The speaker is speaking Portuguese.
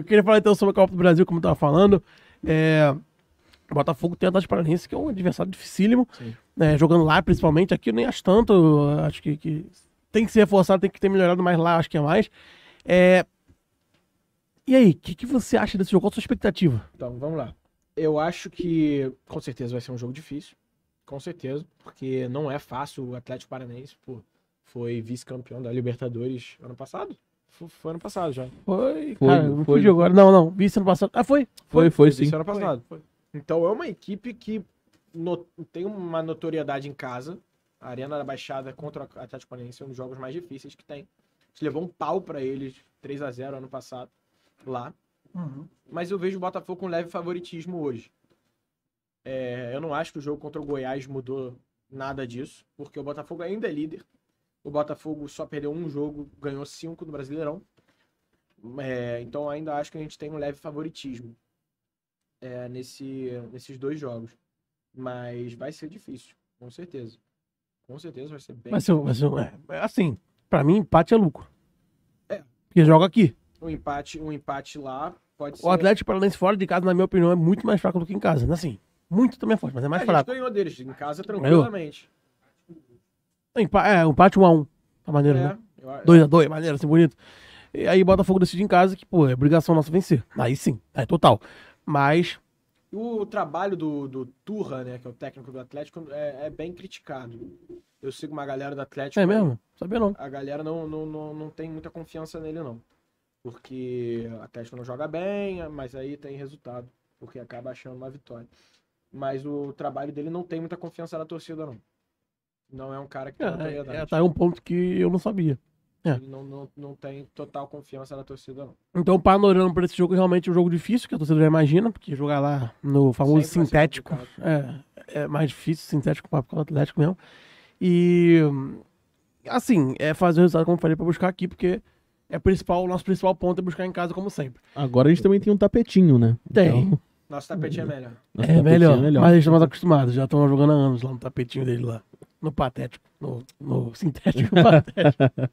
eu queria falar então sobre a Copa do Brasil, como eu tava falando. É, o Botafogo tem o Atlético Paranaense, que é um adversário dificílimo. Né, jogando lá, principalmente. Aqui eu nem acho tanto. Acho que, que tem que ser reforçado, tem que ter melhorado mais lá, acho que é mais. É... E aí, o que, que, você acha desse jogo? Qual a sua expectativa? Então, vamos lá. Eu acho que, com certeza, vai ser um jogo difícil. Com certeza, porque não é fácil o Atlético Paranaense, pô, foi vice-campeão da Libertadores ano passado. Foi ano passado já. Foi, foi cara, não fugiu agora. Não, não, vice ano passado. Ah, foi? Foi, foi, foi sim. Vice ano passado. Foi. Então é uma equipe que no... tem uma notoriedade em casa. A Arena da Baixada contra a Atlético Paranaense é um dos jogos mais difíceis que tem. A gente levou um pau para eles, 3 a 0 ano passado, lá. Uhum. Mas eu vejo o Botafogo com leve favoritismo hoje. É, eu não acho que o jogo contra o Goiás mudou nada disso, porque o Botafogo ainda é líder. O Botafogo só perdeu um jogo, ganhou cinco no Brasileirão. É, então ainda acho que a gente tem um leve favoritismo é, nesse, nesses dois jogos. Mas vai ser difícil, com certeza. Com certeza vai ser bem. Mas, mas é, é, assim, para mim, empate é lucro. É. Porque joga aqui. Um empate, um empate lá pode o ser. O Atlético Paranaense fora de casa, na minha opinião, é muito mais fraco do que em casa. Assim, muito também é forte, mas é mais a é, fraco. A gente ganhou deles em casa tranquilamente. Ganhou. É, um empate 1x1. Um, Tá maneiro, é, né? 2x2, é. maneiro, assim, bonito. E aí Botafogo decide em casa que, pô, é obrigação nossa vencer. Aí sim, é total. Mas. O trabalho do, do Turra, né, que é o técnico do Atlético, é, é bem criticado. Eu sigo uma galera do Atlético. É mesmo? Sabia não. A galera não, não, não, não tem muita confiança nele, não. Porque o Atlético não joga bem, mas aí tem resultado. Porque acaba achando uma vitória. Mas o trabalho dele não tem muita confiança na torcida, não. Não é um cara que. É, é, é, tá, é um ponto que eu não sabia. É. Não, não, não tem total confiança na torcida, não. Então, panorando panorama para esse jogo realmente é um jogo difícil, que a torcida já imagina, porque jogar lá no famoso Sempre sintético é, é mais difícil, sintético para o Atlético mesmo. E, assim, é fazer o resultado, como eu falei, para buscar aqui, porque é principal, o nosso principal ponto é buscar em casa, como sempre. Agora a gente também tem um tapetinho, né? Tem. Então... Nosso tapetinho é melhor. Nosso é, melhor, é melhor. Mas a gente tá mais acostumado, já estão jogando há anos lá no tapetinho dele lá no patético, no, no sintético patético.